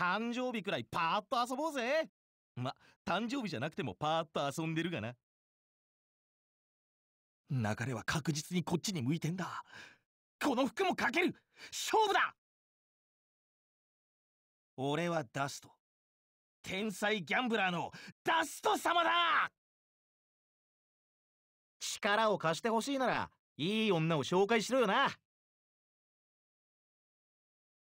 誕生日くらいパーッと遊ぼうぜま、誕生日じゃなくてもパーッと遊んでるがな。流れは確実にこっちに向いてんだ。この服もかける勝負だ俺はダスト。天才ギャンブラーのダスト様だ力を貸してほしいなら、いい女を紹介しろよな。